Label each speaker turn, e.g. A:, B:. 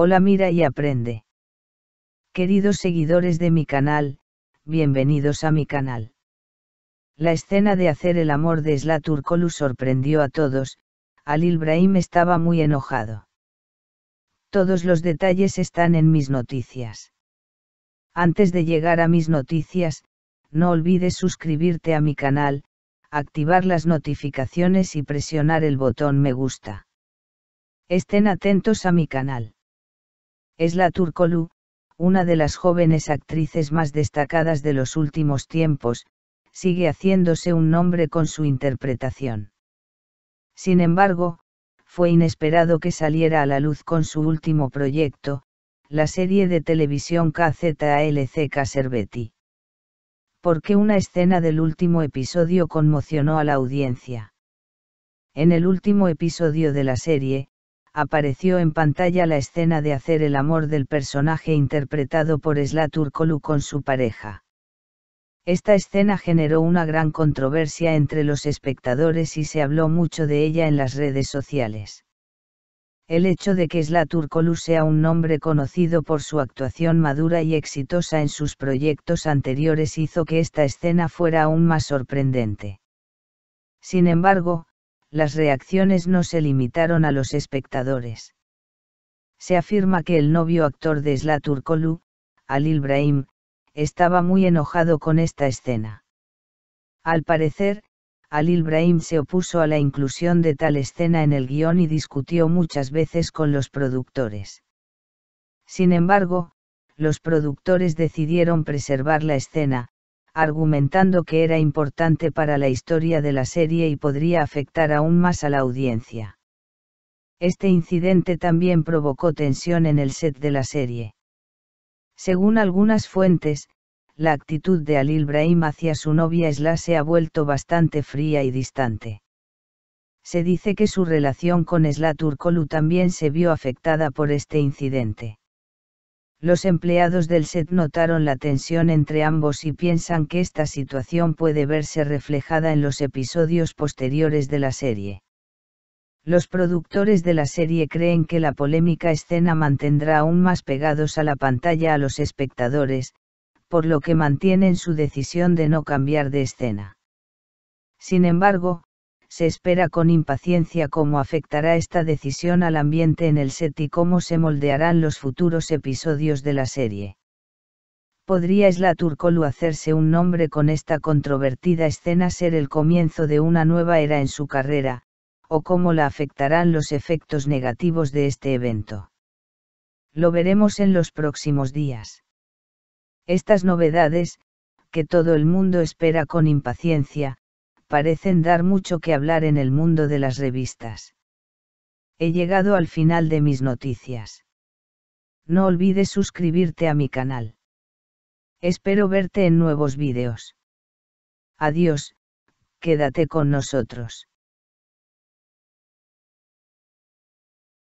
A: Hola mira y aprende. Queridos seguidores de mi canal, bienvenidos a mi canal. La escena de hacer el amor de Slaturkolu sorprendió a todos, Al Ibrahim estaba muy enojado. Todos los detalles están en mis noticias. Antes de llegar a mis noticias, no olvides suscribirte a mi canal, activar las notificaciones y presionar el botón me gusta. Estén atentos a mi canal. Esla Turkolu, una de las jóvenes actrices más destacadas de los últimos tiempos, sigue haciéndose un nombre con su interpretación. Sin embargo, fue inesperado que saliera a la luz con su último proyecto, la serie de televisión KZALC Servetti. Porque una escena del último episodio conmocionó a la audiencia. En el último episodio de la serie, apareció en pantalla la escena de hacer el amor del personaje interpretado por Sla Turkolu con su pareja. Esta escena generó una gran controversia entre los espectadores y se habló mucho de ella en las redes sociales. El hecho de que Sla Turkolu sea un nombre conocido por su actuación madura y exitosa en sus proyectos anteriores hizo que esta escena fuera aún más sorprendente. Sin embargo, las reacciones no se limitaron a los espectadores. Se afirma que el novio actor de sla Turkolu, Alil Ibrahim, estaba muy enojado con esta escena. Al parecer, Al Ibrahim se opuso a la inclusión de tal escena en el guión y discutió muchas veces con los productores. Sin embargo, los productores decidieron preservar la escena, argumentando que era importante para la historia de la serie y podría afectar aún más a la audiencia. Este incidente también provocó tensión en el set de la serie. Según algunas fuentes, la actitud de Alil Ibrahim hacia su novia Esla se ha vuelto bastante fría y distante. Se dice que su relación con Esla Turkolu también se vio afectada por este incidente. Los empleados del set notaron la tensión entre ambos y piensan que esta situación puede verse reflejada en los episodios posteriores de la serie. Los productores de la serie creen que la polémica escena mantendrá aún más pegados a la pantalla a los espectadores, por lo que mantienen su decisión de no cambiar de escena. Sin embargo, se espera con impaciencia cómo afectará esta decisión al ambiente en el set y cómo se moldearán los futuros episodios de la serie. ¿Podría Turcolu hacerse un nombre con esta controvertida escena ser el comienzo de una nueva era en su carrera, o cómo la afectarán los efectos negativos de este evento? Lo veremos en los próximos días. Estas novedades, que todo el mundo espera con impaciencia, parecen dar mucho que hablar en el mundo de las revistas. He llegado al final de mis noticias. No olvides suscribirte a mi canal. Espero verte en nuevos vídeos. Adiós, quédate con nosotros.